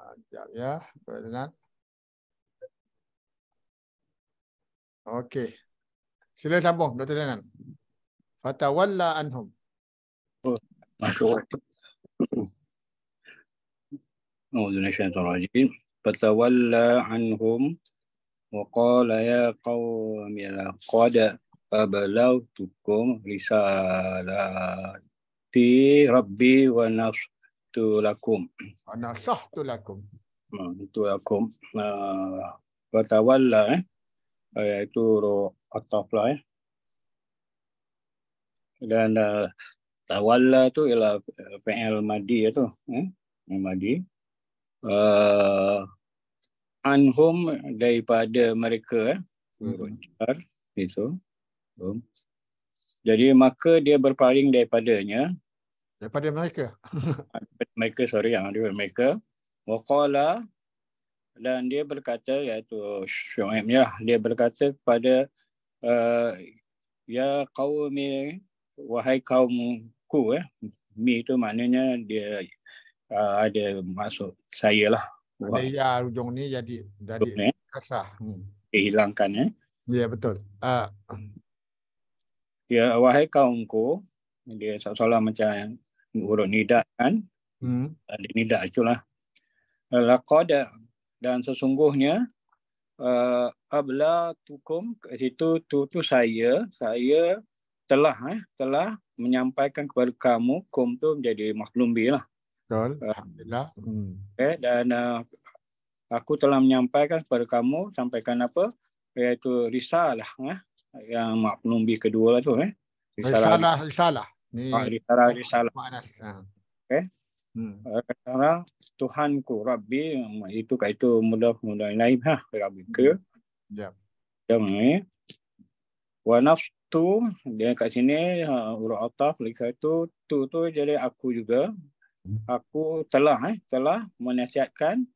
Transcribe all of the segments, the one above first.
Sekejap ya. Berkenan. Okey. Sila sambung Dr. Zainan. Fatawalla anhum. Oh, masuk. Oh, Dunia Syaitan Rajin. Fatawalla anhum. Wa qala ya qawm ya qada. Fabalau tukum risalati rabbi wa nafsu Ah, tu lakum. Anasah tu lakum. Hmm, itu lakum. Uh, Batawal lah eh. Ah, iaitu roh ataf lah eh. Dan uh, ah, tawalla tu ialah PL Madi lah tu. Eh? Madi. Uh, anhum daripada mereka. Eh? Hmm. Itu. Jadi maka dia berpaling daripadanya daripada mereka. Daripada mereka, sorry yang daripada mereka. Waqala dan dia berkata iaitu Syu'aib ya, dia berkata kepada uh, ya kaum wahai kaumku eh. Mi itu maknanya dia uh, ada masuk saya lah. Jadi ya ujung ni jadi jadi ujung, eh. kasar. Hmm. Dihilangkan eh. Ya betul. Uh. Ya wahai kaumku dia seolah-olah macam huruf nida kan hmm. ada nida itulah eh, laqad dan sesungguhnya uh, eh, abla tukum kat situ tu tu saya saya telah eh, telah menyampaikan kepada kamu kum tu menjadi maklum lah. betul eh. alhamdulillah hmm. okay, dan uh, aku telah menyampaikan kepada kamu sampaikan apa iaitu risalah eh, yang maklum bi kedua lah tu eh risalah risalah, risalah. Ni ah, risalah risalah. Ha. Okay. Hmm. Uh, eh, kata Tuhanku Rabbi itu kait itu muda muda naib ha Rabbi ke. Ya. Yeah. Jam ni. Wa naftu dia kat sini ha uh, ataf lagi itu tu tu jadi aku juga. Aku telah eh telah menasihatkan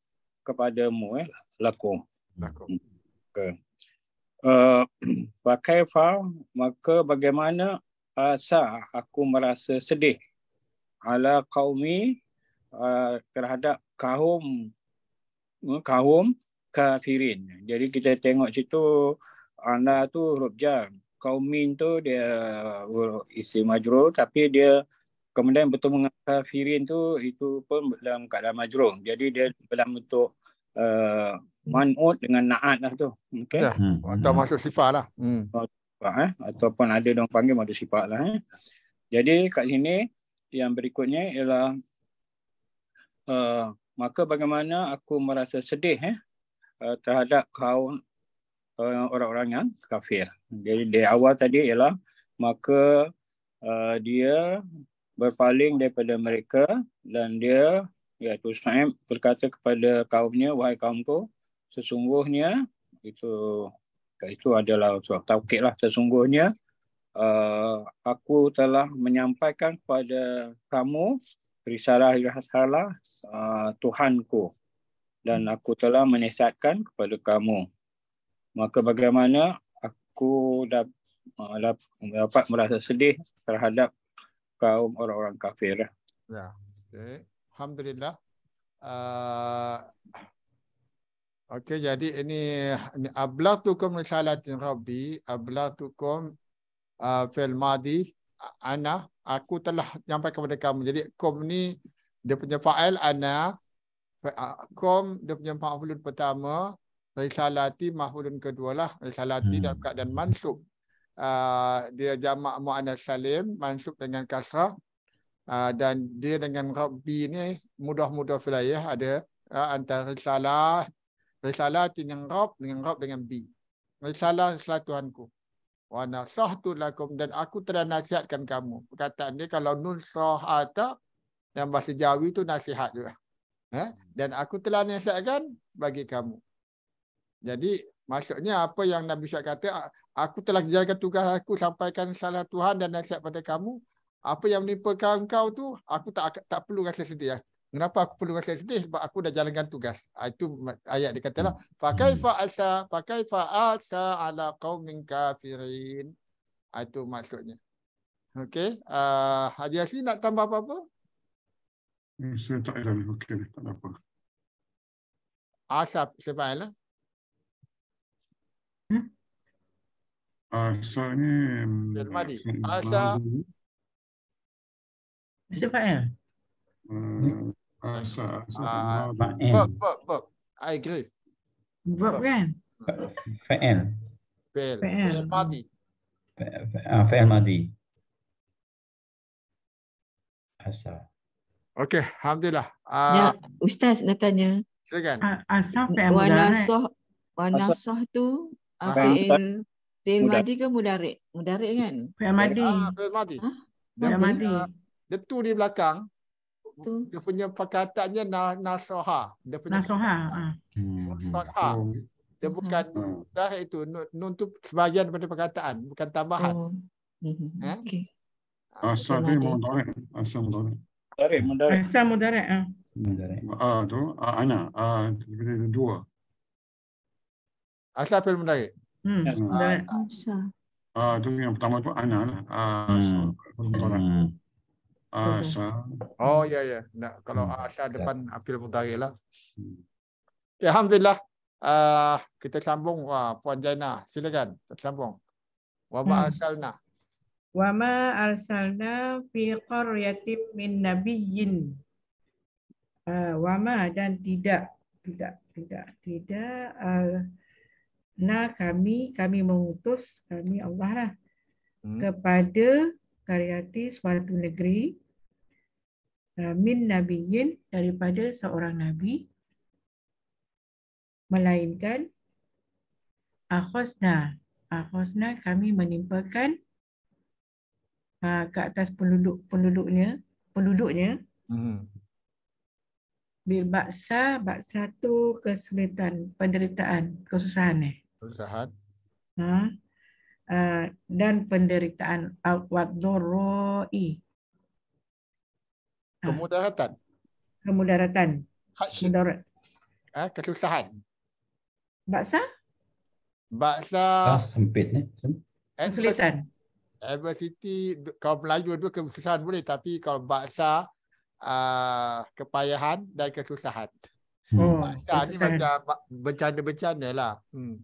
kepadamu eh laku. Laku. Okay. Uh, pakai faham maka bagaimana rasa aku merasa sedih ala kaumi uh, terhadap kaum uh, kaum kafirin. Jadi kita tengok situ ana tu huruf jar. Kaumin tu dia huruf isi majrur tapi dia kemudian bertemu dengan kafirin tu itu pun dalam keadaan majrur. Jadi dia dalam bentuk uh, manut dengan naat lah tu. Okey. Ya, hmm. hmm. masuk sifat lah. Hmm. Oh, sifat eh ataupun ada dong panggil madu sifat lah eh. Jadi kat sini yang berikutnya ialah uh, maka bagaimana aku merasa sedih eh uh, terhadap kaum eh, orang-orang uh, yang kafir. Jadi dari awal tadi ialah maka uh, dia berpaling daripada mereka dan dia ya, iaitu Sa'im berkata kepada kaumnya wahai kaumku sesungguhnya itu itu adalah sebab tauqid lah sesungguhnya. Uh, aku telah menyampaikan kepada kamu risalah ilhasalah uh, Tuhanku dan aku telah menesatkan kepada kamu. Maka bagaimana aku uh, dapat merasa sedih terhadap kaum orang-orang kafir. Ya, okay. Alhamdulillah. Uh, Okey jadi ini ni ablatukum risalatin rabbi ablatukum uh, ah, fil madi ana aku telah sampai kepada kamu jadi kom ni dia punya fa'il ana kom dia punya mafulun pertama risalati mafulun kedua lah risalati hmm. dalam keadaan mansub uh, dia jamak muannas salim mansub dengan kasrah uh, dan dia dengan rabbi ni mudah-mudah filayah ada uh, antara risalah Risalah dengan Rob, dengan Rob dengan B. Risalah selat Tuhanku. Wa nasahtu lakum dan aku telah nasihatkan kamu. Perkataan dia kalau nun sahata dalam bahasa Jawi itu nasihat juga. Ha? Dan aku telah nasihatkan bagi kamu. Jadi maksudnya apa yang Nabi Syed kata, aku telah jalankan tugas aku sampaikan salah Tuhan dan nasihat pada kamu. Apa yang menimpa kau tu, aku tak tak perlu rasa sedih. Lah. Kenapa aku perlu rasa sedih? Sebab aku dah jalankan tugas. Ah, itu ayat dia kata lah. Fakaifa hmm. hmm. asa, fakaifa asa ala qawmin kafirin. Ah, itu maksudnya. Okay. Uh, ah, Haji Asli nak tambah apa-apa? Eh, saya tak ada. Okay. Tak ada apa. Asa sebab lah. Asa ni... Jermadi. Asa... Sebab ya? Uh, but but but I agree. But when? For N. For uh, Madi. For Madi. Asal. Okay, alhamdulillah. Uh, ya, Ustaz nak tanya. Silakan. Asal fi'il mudarik. Wanasah, wanasah tu fi'il fi'il madi ke mudarik? Mudarik kan? Fi'il madi. Ah, fi'il madi. Ha? Fi'il madi. Dia, uh, dia tu di belakang, tu. Dia punya perkataannya nasoha. Dia punya nasoha. Ha. Nasoha. Uh. Dia hmm. bukan uh. dah itu nun tu sebahagian daripada perkataan, bukan tambahan. Oh. Mm-hmm. Eh? Okay. Asal mudarek. Asal mudarek. Mudarek, mudarek. Asal mudarek. Ha. Mudarek. Ah tu, ah ana, ah dua. Asal pun mudarek. Hmm. Mudarek. Ah tu yang pertama tu ana lah. Ah. Asha. Ah, oh ya ya. Nah, kalau hmm. Asha ya. depan ya. Akil Mudari lah. Hmm. Ya, Alhamdulillah. Uh, kita sambung uh, Puan Jaina. Silakan sambung. Wa ma hmm. arsalna. Wa ma arsalna fi qaryatin min nabiyyin. Uh, wa ma dan tidak tidak tidak tidak uh, nah kami kami mengutus kami Allah lah hmm. kepada karyati suatu negeri Uh, min nabiyin daripada seorang nabi melainkan akhosna akhosna kami menimpakan uh, ke atas penduduk penduduknya penduduknya hmm. bil baksa baksa tu kesulitan penderitaan kesusahan eh kesusahan ha? Uh, dan penderitaan wadoroi kemudaratan kemudaratan mudarat ah ha, kesusahan baksa baksa ah, sempit ni eh. eh. kesulitan adversity kalau Melayu dua kesusahan boleh tapi kalau baksa uh, kepayahan dan kesusahan hmm. Oh, baksa ni macam bencana-bencana lah hmm.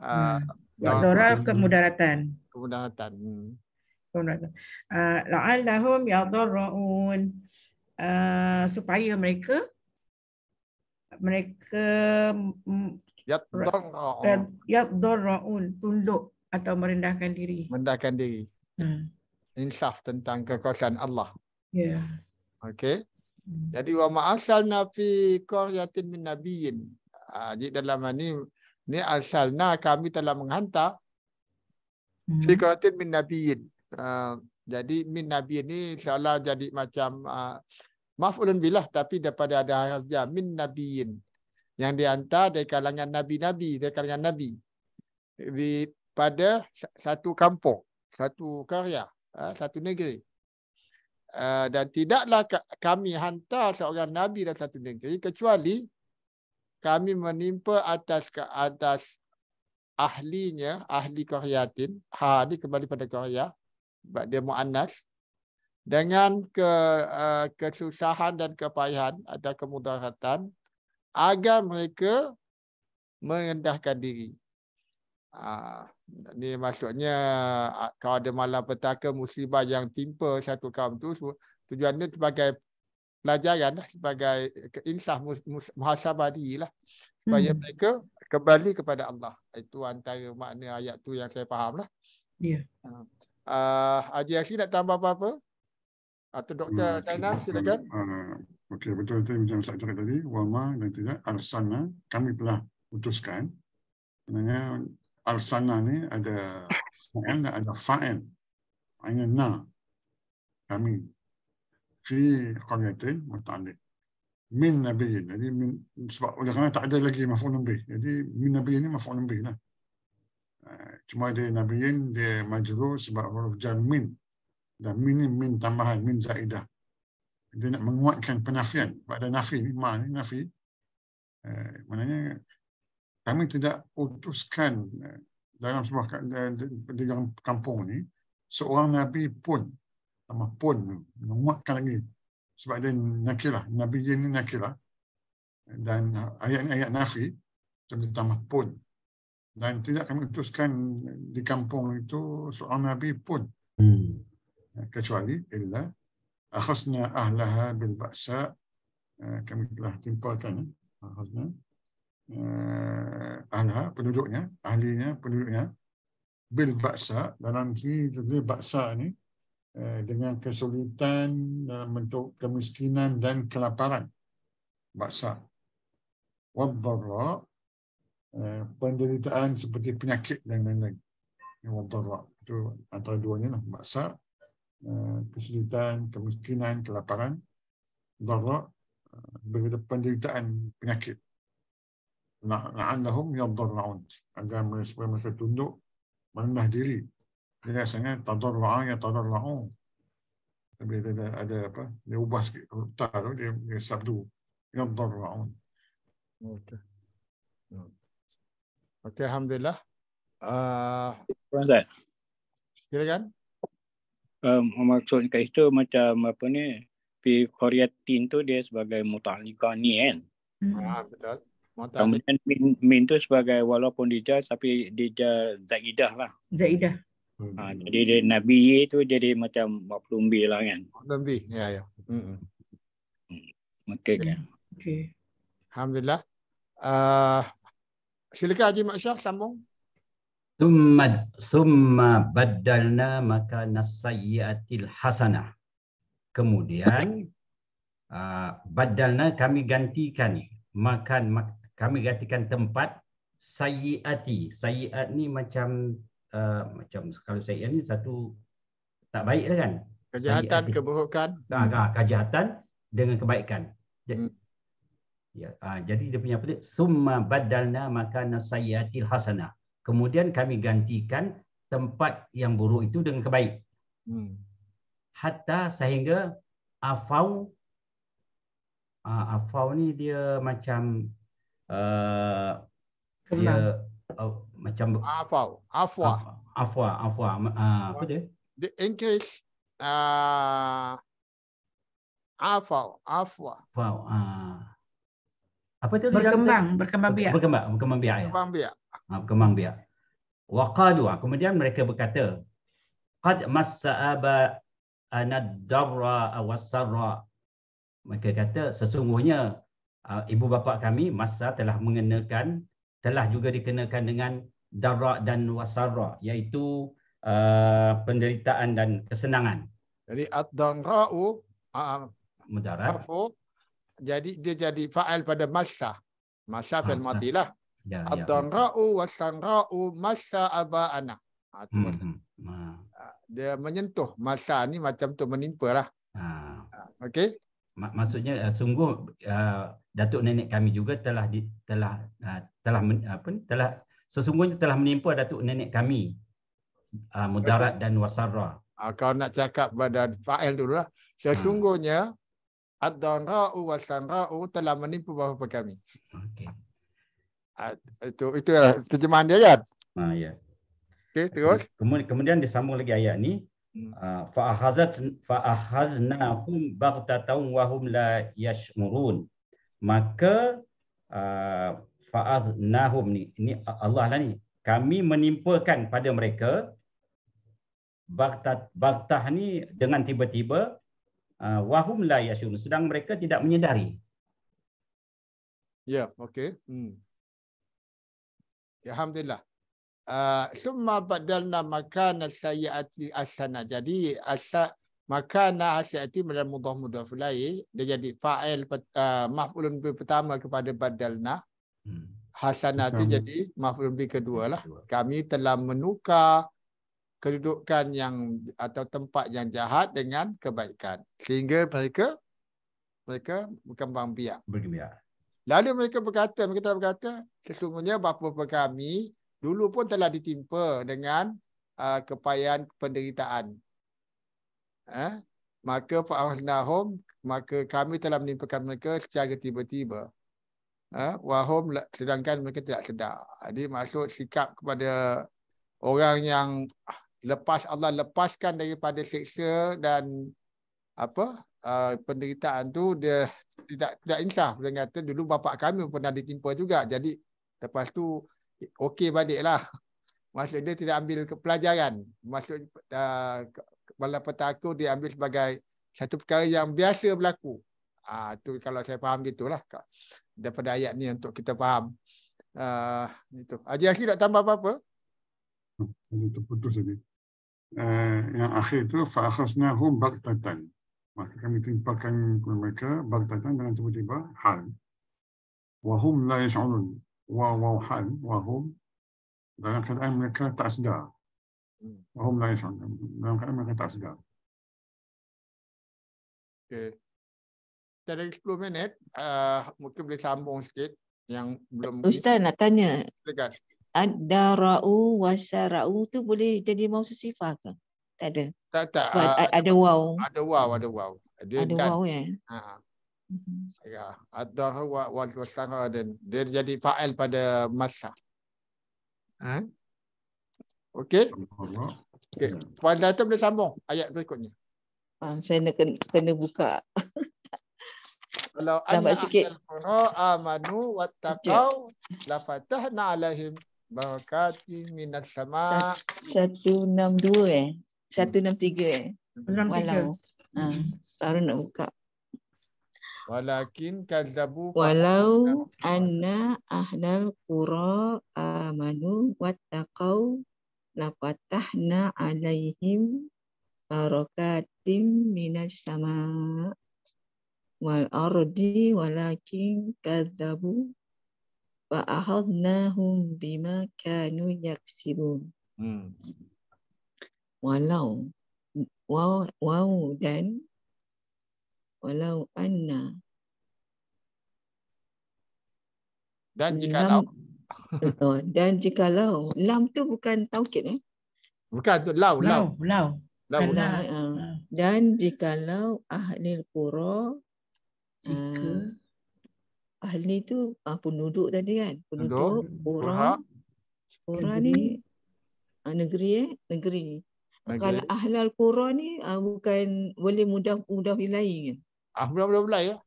Uh, hmm. kemudaratan. Kemudaratan. Hmm. Kemudaratan. Uh, La'allahum yadurru'un. Uh, supaya mereka mereka mm, ya dorraun tunduk atau merendahkan diri merendahkan diri hmm. insaf tentang kekuasaan Allah ya yeah. okey hmm. jadi wa ma'asalna fi qaryatin min nabiin ah, jadi dalam ini ni asalna kami telah menghantar hmm. fi qaryatin min nabiin ah, jadi min nabiin ini seolah jadi macam ah, maf'ulun bilah, tapi daripada ada harf jamin nabiyin yang dihantar dari kalangan nabi-nabi dari kalangan nabi di pada satu kampung satu karya ha, satu negeri ha, dan tidaklah kami hantar seorang nabi dari satu negeri kecuali kami menimpa atas ke atas ahlinya ahli qaryatin ha ini kembali pada qarya dia muannas dengan ke, uh, kesusahan dan kepayahan atau kemudaratan agar mereka merendahkan diri. Uh, ah, ini maksudnya ah, kalau ada malapetaka musibah yang timpa satu kaum itu, tujuannya sebagai pelajaran, lah, sebagai insah muhasabah diri. Lah, supaya hmm. mereka kembali kepada Allah. Itu antara makna ayat tu yang saya faham. Lah. Yeah. Ya. Uh, Haji Aksi nak tambah apa-apa? atau doktor hmm. China silakan. Hmm. Okey betul betul macam saya cakap tadi Walma dan tidak Arsana kami telah putuskan sebenarnya Arsana ni ada fa'il dan ada FAEN, Hanya na kami fi qaryatin mutalliq min nabi jadi sebab oleh kerana tak ada lagi maf'ul nabi jadi min nabi ini maf'ul nabi lah ah, cuma dia nabiin dia majrur sebab huruf jar dan minim min tambahan min zaidah. Dia nak menguatkan penafian. Sebab ada nafi, ma ni nafi. Eh, maknanya kami tidak utuskan eh, dalam sebuah di dalam kampung ni seorang nabi pun sama pun menguatkan lagi sebab dia nakilah nabi dia ni nakilah dan ayat-ayat nafi tentang tambah pun dan tidak kami utuskan di kampung itu seorang nabi pun hmm. Eh, kecuali illa akhasna ahlaha bil ba'sa eh, kami telah timpakan eh, akhasna ahlaha penduduknya ahlinya penduduknya bil ba'sa dalam sini tentu ba'sa ini dengan kesulitan dalam bentuk kemiskinan dan kelaparan ba'sa wa dharra penderitaan seperti penyakit dan lain-lain wa dharra itu antara duanya lah ba'sa Eh, kesulitan, kemiskinan, kelaparan, darra, eh, berada penderitaan penyakit. La'allahum yadarra'un. Agar mereka, mereka tunduk, menahan diri. Dia rasanya, tadarra'a ya tadarra'un. ada, ada, apa, dia ubah sikit, ruta tu, dia, dia sabdu. Yadarra'un. Okay. Oh, hmm. Okay, Alhamdulillah. Uh, Silakan. Right um, maksudnya kat situ macam apa ni pi koriatin tu dia sebagai mutaliga ni kan hmm. ah hmm. betul mutaliga kemudian min, min tu sebagai walaupun dia tapi dia zaidah lah zaidah ha, jadi dia nabi ye tu jadi macam maklum bi lah kan maklum bi ya ya hmm, hmm. okey kan okey alhamdulillah uh, silakan Haji Maksyar sambung Thumma thumma badalna maka nasayyatil hasanah. Kemudian uh, ah, badalna kami gantikan maka mak, kami gantikan tempat sayyati. Sayyat ni macam uh, macam kalau sayyat ni satu tak baik lah kan? Kejahatan, kebohongan. Nah, nah, kejahatan dengan kebaikan. Jadi, hmm. ya, uh, jadi dia punya apa dia? Summa badalna maka nasayyatil hasanah kemudian kami gantikan tempat yang buruk itu dengan kebaik. Hmm. Hatta sehingga afau ah, afau ni dia macam uh, dia uh, macam afau afwa afwa afwa uh, apa dia? The English uh, afau afwa afau uh, apa tu berkembang berkembang biak berkembang berkembang biak berkembang biak ya? berkembang biak ha, waqalu ha, kemudian mereka berkata qad masaaba anadra awasara mereka kata sesungguhnya ha, ibu bapa kami masa telah mengenakan telah juga dikenakan dengan darak dan wasara iaitu uh, penderitaan dan kesenangan jadi ad-darau uh, mudarat jadi dia jadi fa'al pada masa. Masa fil mati lah. Abdangra'u ya, ya. masa aba'ana. anak ha, hmm, hmm. ha, Dia menyentuh masa ni macam tu menimpa lah. Ha. ha okay. Maksudnya eh, sungguh uh, datuk nenek kami juga telah di, telah uh, telah men, apa ni, telah sesungguhnya telah menimpa datuk nenek kami uh, mudarat dan wasara. Uh, kau nak cakap pada fa'il dulu lah. Sesungguhnya hmm ad-dara'u was-sara'u telah menimpa beberapa kami. Okey. Uh, itu itu terjemahan dia ayat. Kan? Ha ya. Okey terus. Kemudian, kemudian dia sambung lagi ayat ni. Hmm. Ha, fa ahazat fa ahaznahum baghtatan wa hum la yashmurun. Maka uh, ha, fa'ad nahum ni ini Allah lah ni kami menimpakan pada mereka baktah baktah ni dengan tiba-tiba Ah, wahum la yashun sedang mereka tidak menyedari. Ya, yeah, okey. Hmm. Ya, alhamdulillah. Uh, ah, summa badalna makana sayyati asana. Jadi asa makana asyati pada mudah mudah lai dia jadi fa'il uh, mafulun bi pertama kepada badalna. Hmm. Hasanati jadi mafulun bi kedua lah. Kami telah menukar kedudukan yang atau tempat yang jahat dengan kebaikan sehingga mereka mereka berkembang biak berkembang lalu mereka berkata mereka berkata sesungguhnya bapa-bapa kami dulu pun telah ditimpa dengan uh, kepayahan penderitaan eh? maka fa'alnahum maka kami telah menimpakan mereka secara tiba-tiba eh? wahum sedangkan mereka tidak sedar jadi maksud sikap kepada orang yang lepas Allah lepaskan daripada seksa dan apa uh, penderitaan tu dia tidak tidak insaf dia kata dulu bapak kami pernah ditimpa juga jadi lepas tu okey baliklah dia tidak ambil pelajaran maksud bala uh, petaka dia ambil sebagai satu perkara yang biasa berlaku ah uh, tu kalau saya faham gitulah daripada ayat ni untuk kita faham ah uh, itu aja nak tambah apa-apa saya terputus saja. Eh, yang akhir itu fa'akhasna hum baktatan. Maka kami timpakan kepada mereka baktatan dengan tiba-tiba hal. Wahum la yash'urun. Wahu hal. Wahum. Dalam keadaan mereka tak sedar. Wahum la yash'urun. Dalam keadaan mereka tak sedar. Okay. Kita lagi 10 minit. Uh, mungkin boleh sambung sikit yang belum. Ustaz nak tanya. Dekat ad-dara'u wasara'u tu boleh jadi mausul sifat ke? Tak ada. Tak tak. Sebab uh, ada, ada waw. Ada waw, ada waw. ada kan, waw ya. Ha. Mhm. Ya, ad-dara'u wa wasara'u dan dia jadi fa'il pada masa. Ha? Okey. Okey. Puan Datuk boleh sambung ayat berikutnya. Ah, saya nak kena, kena buka. Kalau ada sikit. Amanu wattaqau la fatahna alaihim barakati minas sama 162 eh 163 eh walau ha, baru nak buka walakin kadzabu walau anna ahlal qura amanu wattaqau lafatahna alaihim barakatim minas sama wal ardi walakin kadzabu wa ahadnahum bima kanu yaksibun. Hmm. Walau wau dan walau anna dan jika lam, dan jika lau lam tu bukan taukid eh bukan tu lau lau lau lau eh, eh. dan jika lau ahli qura ahli tu ah, penduduk tadi kan penduduk orang orang ni ah, negeri eh negeri Okay. Kalau ahlal qura ni uh, bukan boleh mudah-mudah wilayah kan? Ah mudah-mudah wilayah.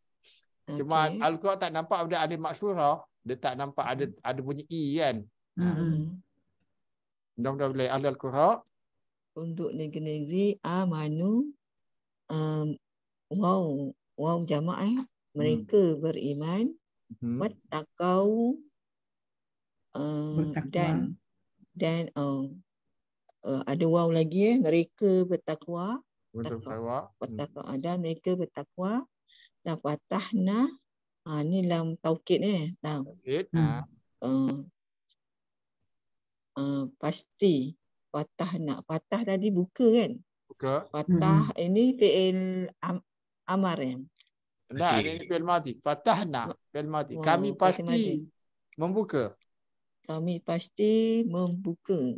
Ya. Cuma al-qura tak nampak ada alif maksura, dia tak nampak ada ada bunyi i e kan. Hmm. Mudah-mudah wilayah ahlal qura untuk negeri-negeri amanu um, wow wow jamaah mereka hmm. beriman mm-hmm. bertakau uh, dan dan uh, uh, ada wow lagi eh mereka bertakwa bertakwa bertakwa hmm. Ah, ada mereka bertakwa dan fatahna ha ah, ni dalam taukid eh dah taukid uh, hmm. ah. uh, eh, pasti patah nak patah tadi buka kan buka patah hmm. ini fi'il am, amar ya Nah, okay. ini bilmati. Fatahna oh, bilmati. Oh, Kami oh, pasti bilmati. membuka. Kami pasti membuka.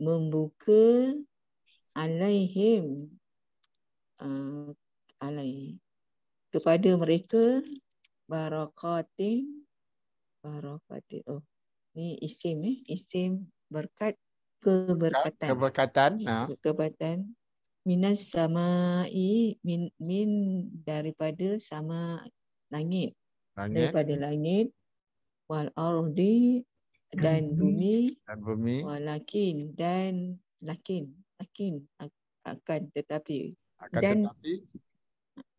Membuka alaihim. Uh, ah, alai. Kepada mereka barakatin. Barakatin. Oh. ni isim eh. Isim berkat keberkatan. Keberkatan. Nah. Keberkatan minas i min min daripada sama langit. langit. Daripada langit wal ardi dan hmm. bumi dan bumi walakin dan lakin lakin akan tetapi akan dan, tetapi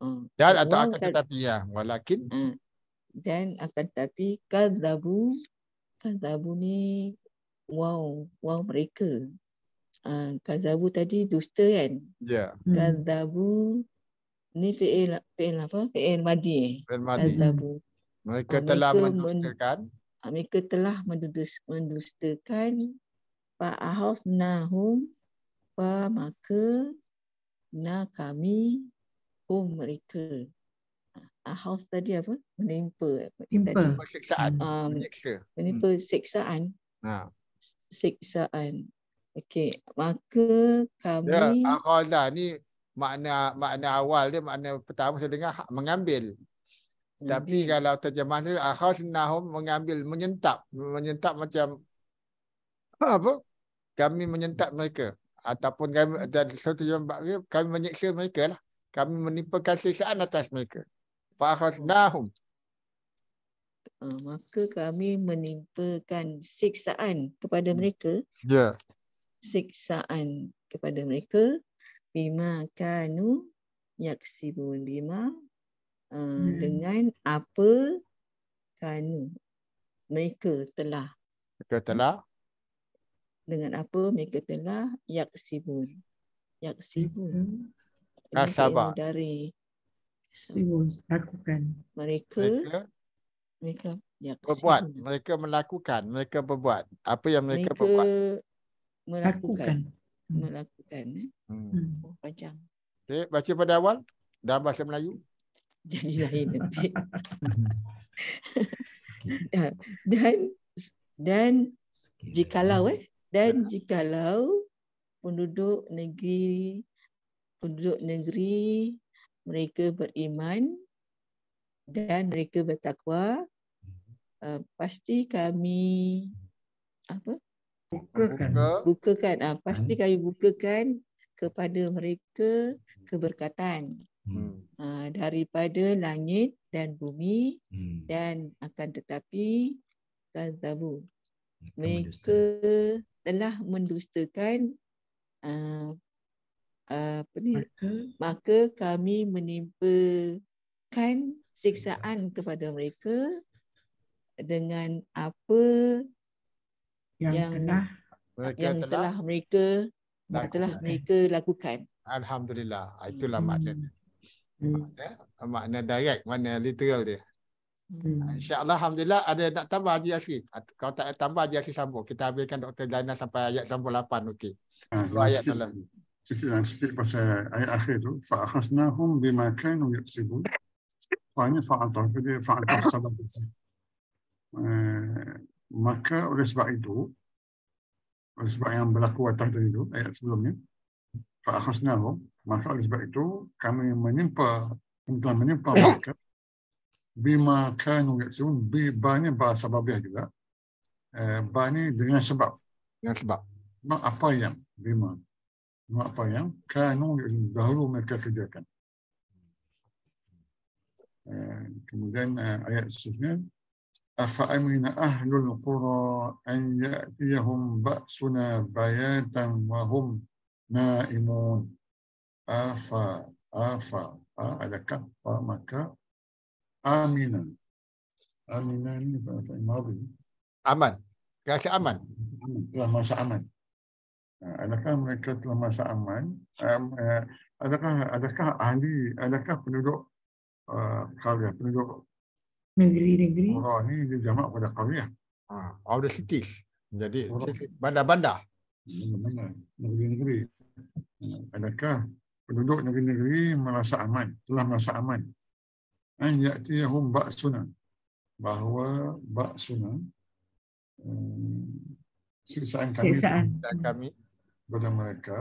uh, dan atau akan kad, tetapi ya walakin uh, hmm. dan akan tetapi kadzabu kadzabuni wow wow mereka uh, ah, kazabu tadi dusta kan? Ya. Yeah. Hmm. Kazabu ni fi'il fi'il apa? Fi'il madi. Eh? Fi'il madi. Kazabu. Mereka ah, telah mereka mendustakan. Men, ah, mereka telah mendudus, mendustakan fa Nahum fa maka na kami um mereka. Ahaf tadi apa? Menimpa. Menimpa. Siksaan. menimpa siksaan. Ha. Siksaan. Okey, maka kami Ya, akhala lah. ni makna makna awal dia makna pertama saya dengar mengambil. mengambil. Tapi kalau terjemahan dia akhasnahum mengambil, menyentap, menyentap macam ha, apa? Kami menyentap mereka ataupun kami dan satu jam jambak kami menyiksa mereka lah. Kami menimpakan siksaan atas mereka. Fa akhasnahum ah, maka kami menimpakan siksaan kepada hmm. mereka. Ya. Yeah siksaan kepada mereka bima kanu yaksibun bima uh, hmm. dengan apa kanu mereka telah mereka telah dengan apa mereka telah yaksibun yaksibun kasabah hmm. ah, dari sibun lakukan mereka mereka, mereka berbuat mereka melakukan mereka berbuat apa yang mereka, mereka... berbuat melakukan Lakukan. Hmm. melakukan eh? hmm. panjang hmm. okay, oh, eh, baca pada awal dalam bahasa Melayu jadi lain nanti ah, dan dan jikalau eh dan ya. jikalau penduduk negeri penduduk negeri mereka beriman dan mereka bertakwa uh, pasti kami apa uh, bukakan Buka. bukakan ah pasti hmm. kami bukakan kepada mereka keberkatan hmm. ah, daripada langit dan bumi hmm. dan akan tetapi kazabu mereka telah mendustakan ah, ah, apa ni maka, maka kami menimpakan siksaan kepada mereka dengan apa yang, yang telah mereka yang telah, telah mereka lakukan. telah mereka lakukan. Alhamdulillah. Ah, hmm. Itulah hmm. makna. Makna, makna direct, makna literal dia. Hmm. Ah, InsyaAllah Alhamdulillah ada nak tambah Haji Asri. Kalau tak tambah Haji Asri ah, sambung. Kita habiskan Dr. Zainal sampai ayat 98. Okey. Ha, ayat dalam. Sikit, sikit pasal ayat akhir tu. Fa'akhasnahum bimakainu yaksibun. Fa'anya fa'atah. Jadi fa'atah sabab. maka oleh sebab itu oleh sebab yang berlaku atas tadi itu ayat sebelumnya fa akhasnahum maka oleh sebab itu kami menimpa kita menimpa eh. mereka bima kanu yaksun bi bani bahasa babiah juga eh, bani dengan sebab dengan sebab mak apa yang bima mak apa yang kanu yaksun dahulu mereka kerjakan eh, kemudian eh, ayat sebelumnya. أفأمن أهل القرى أن يأتيهم بأسنا بياتا وهم نائمون أفا أفا كفا مكا آمنا آمنا يعني في الماضي أمن كاش أمن لما سأمن Adakah mereka telah masa aman? adakah adakah ahli, adakah penduduk uh, karya, penduduk negeri-negeri. Umrah ni dia jamak pada karya. Ha, all the cities. Jadi bandar-bandar. Negeri-negeri. Adakah penduduk negeri-negeri merasa aman, telah merasa aman? Dan yakti yahum bak sunan. Bahawa bak sunan um, eh, siksaan kami, siksaan. kami kepada mereka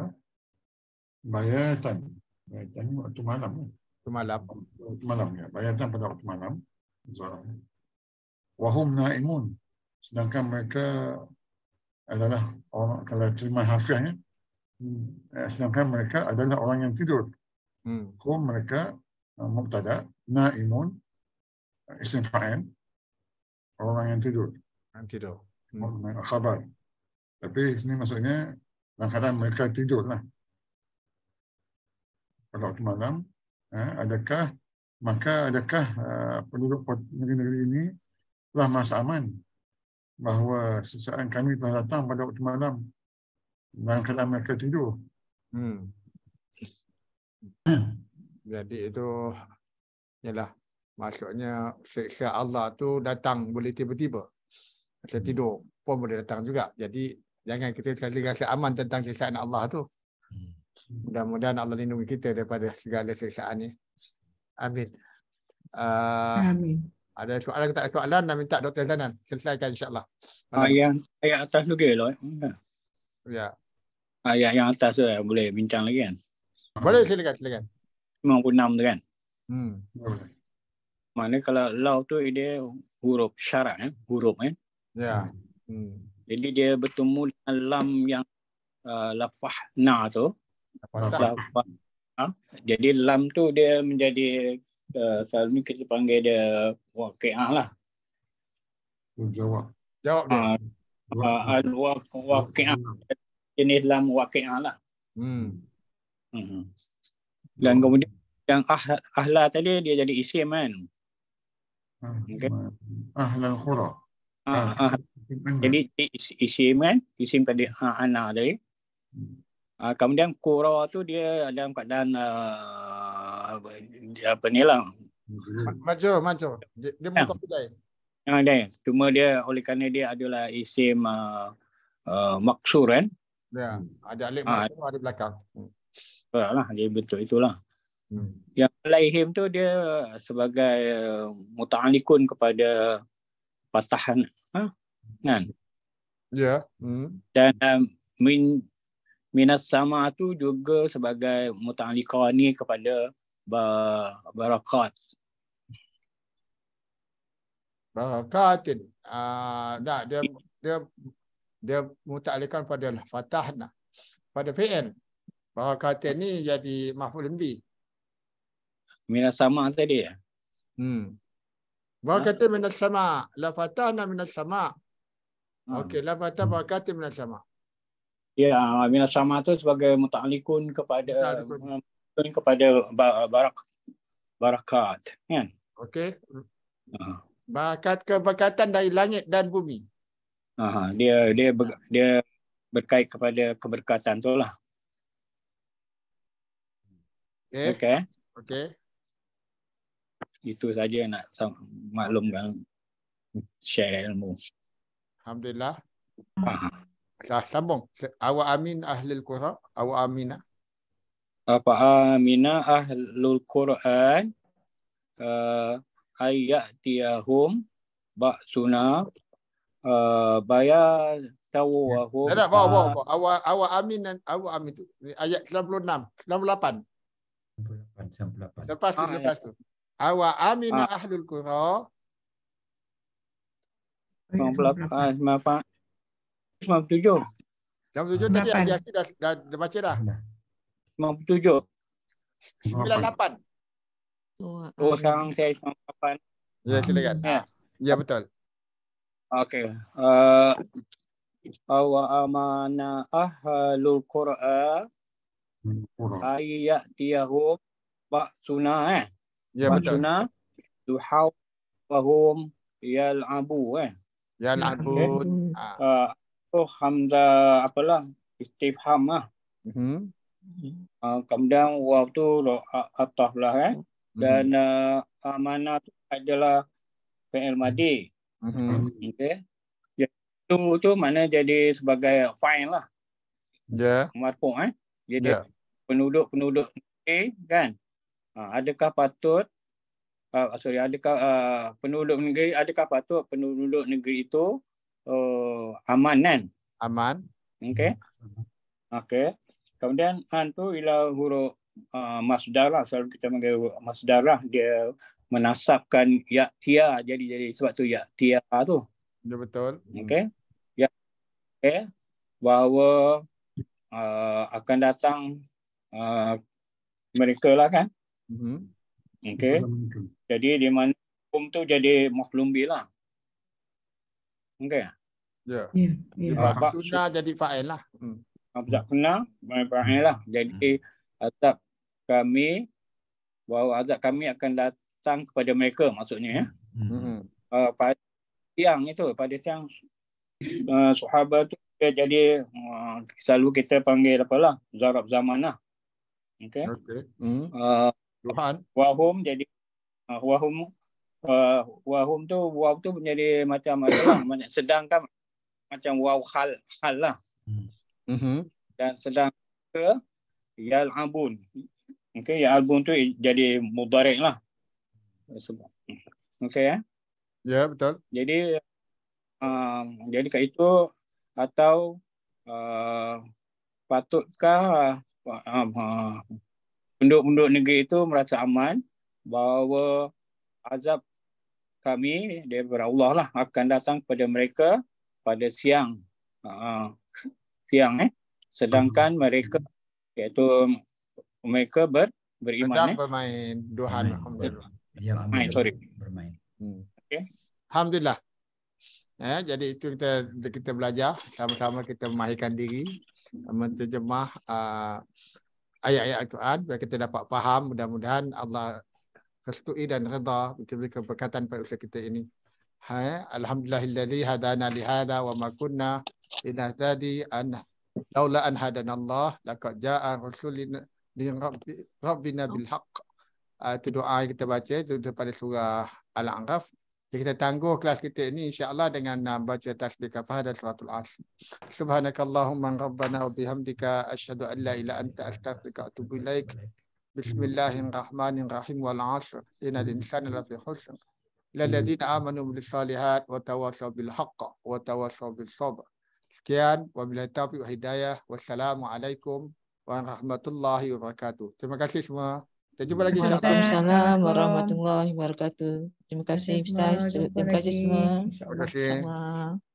bayatan. Bayatan waktu malam. Waktu malam. Waktu malam ya. Bayatan pada waktu malam zalim wahum naimun sedangkan mereka adalah orang kalau terima hafiznya hmm, eh, sedangkan mereka adalah orang yang tidur hmm. hum mereka eh, mubtada naimun eh, isim fa'il orang yang tidur yang tidur hmm. khabar tapi ini maksudnya dan kata mereka tidur lah. Pada waktu malam, adakah maka adakah uh, penduduk negeri-negeri ini telah merasa aman bahawa sesaan kami telah datang pada waktu malam dan kadang mereka tidur. Hmm. Jadi itu ialah maksudnya seksa Allah tu datang boleh tiba-tiba. Saya hmm. tidur pun boleh datang juga. Jadi jangan kita selalu rasa aman tentang sesaan Allah tu. Hmm. Mudah-mudahan Allah lindungi kita daripada segala sesaan ini. Amin. Uh, Amin. Ada soalan tak ada soalan? Nak minta Dr. Zanan selesaikan insyaAllah. Uh, yang, eh, yang atas tu ke? Lah, eh. Ya. Ah, yang, yang atas tu eh, boleh bincang lagi kan? Boleh silakan. silakan. 56 tu kan? Hmm. Okay. Mana kalau law tu dia huruf syarat. Eh? Huruf kan? Eh? Ya. Hmm. Jadi dia bertemu dengan lam yang uh, ah, lafah na tu. Lafah. Ha? Jadi lam tu dia menjadi uh, eh, selalunya kita panggil dia waqi'ah lah. Oh, jawab. Jawab dia. Uh, ah, uh, ah, al waqi'ah jenis lam waqi'ah lah. Hmm. hmm. Dan kemudian yang ah, ahla tadi dia jadi isim kan. Hmm. Okay. Ahlan khura. Ah, ah, ah. Jadi isim kan. Isim pada ah, ana tadi. Hmm. Uh, kemudian kura tu dia dalam keadaan uh, apa ni lah. Maju, maju. Dia, dia ya. mutak kedai. Ya, dia. Cuma dia oleh kerana dia adalah isim uh, uh, maksur kan. Ya, ada alik maksur, ada belakang. Hmm. Betul lah, dia betul itulah. Hmm. Yang Laihim tu dia sebagai uh, muta'alikun kepada patahan. Ha? Kan? Ya. Hmm. Dan uh, min, minas sama tu juga sebagai muta'aliqah ni kepada barakat. Barakat. Ah, tak dia dia dia muta'aliqah pada lah, fatah nah. Pada PN, Barakat ni jadi maf'ul bi. Minas sama tadi ya. Hmm. Barakat minas sama. La fatahna minas sama. Hmm. Okey, la fatah barakat minas sama. Hmm. Ya, Amin Asama tu sebagai muta'alikun kepada muta'alikun kepada barak barakat, kan? Okey. Bakat keberkatan dari langit dan bumi. Aha, dia dia ber, dia berkait kepada keberkatan tu lah. Okey. Okey. Eh? Okay. Itu saja nak maklumkan share ilmu. Alhamdulillah. Aha. Saya sambung. Awa amin ahlul Quran. Awa aminah. Apa aminah ahlul Quran. Uh, ayat diahum bak suna uh, bayar tahu aku. Ada apa apa apa. amin dan awa amin tu ayat 96, 98. 98, 98. Selepas tu selepas ah, ya. tu. Awa amin ah. ahlul Quran. Maaf, pak. 97 tadi Haji Yasin dah, dah, dah baca dah 97 98 Oh, oh sekarang saya 98 Ya silakan Ya, ya betul Okay uh, Awa amana ahlul Qur'an Ayat tiahum Pak Suna eh Ya Pak Suna Duhau Wahum Yal'abu eh Yal'abu okay. Ah. uh, Oh, Hamzah apalah. Istifham lah. Mm -hmm. uh, ah, kemudian waw tu ah, ataf lah kan. Mm -hmm. Dan uh, amanah tu adalah PL Madi. Mm -hmm. Okay. Ya, tu, tu mana jadi sebagai fine lah. Ya. Yeah. Marfum eh. Jadi ya. penduduk-penduduk yeah. kan. Uh, adakah patut Uh, sorry, adakah uh, penduduk negeri adakah patut penduduk negeri itu uh, aman kan? Aman. Okey. Okey. Kemudian antu ialah huruf uh, masdar lah. Selalu kita panggil masdar lah. Dia menasabkan ya tia jadi jadi sebab tu ya tia tu. Ya betul. Okey. Ya. Okey. Bahawa uh, akan datang uh, mereka lah kan. Mm -hmm. Okey. Jadi di mana hukum tu jadi maklum bilah. Mungkin ya? Ya. ya, ya. Ah, Bab kena jadi fa'il lah. Bab kena jadi fa'il lah. Hmm. Jadi azab kami, bahawa azab kami akan datang kepada mereka maksudnya. Ya. Hmm. Uh, pada siang itu, pada siang uh, sahabat tu dia jadi uh, selalu kita panggil apalah zarab zaman lah. Okay. okay. Hmm. Uh, Tuhan. Wahum jadi uh, wahum Uh, wahum tu waw tu menjadi macam adalah macam sedang kan macam wau hal hal lah. Hmm. Mm-hmm. Dan sedang ke yal abun. Okey yal abun tu jadi mudarek lah. Sebab Okey eh? ya. Yeah, ya betul. Jadi um, jadi kat itu atau uh, patutkah uh, um, uh, penduduk-penduduk negeri itu merasa aman bahawa azab kami daripada Allah lah akan datang kepada mereka pada siang uh, siang eh sedangkan hmm. mereka iaitu mereka ber, beriman Sedang eh bermain duhan alhamdulillah ya, sorry bermain hmm. okey alhamdulillah eh jadi itu kita kita belajar sama-sama kita memahirkan diri menterjemah uh, ayat-ayat Al-Quran biar kita dapat faham mudah-mudahan Allah restui dan redha betul-betul keberkatan pada usaha kita ini. Alhamdulillah eh? alhamdulillahillazi hadana li hadha wa ma kunna linahtadi an laula an hadana Allah laqad jaa'a rusulina li rabbina bil ah, itu doa yang kita baca itu daripada surah Al-A'raf. kita tangguh kelas kita ini insya-Allah dengan ah, baca tasbih kafah dan suratul asr. Subhanakallahumma rabbana wa bihamdika asyhadu an la ilaha anta astaghfiruka wa atubu ilaik. بسم الله الرحمن الرحيم والعصر إن الإنسان لفي حسن للذين آمنوا بالصالحات وتواصوا بالحق وتواصوا بالصبر Sekian, wabillahi taufiq wa hidayah. Wassalamualaikum warahmatullahi wabarakatuh. Terima kasih semua. Kita jumpa lagi insyaAllah. Waalaikumsalam warahmatullahi wabarakatuh. Terima kasih Ustaz. Terima kasih semua. Terima kasih. Terima kasih.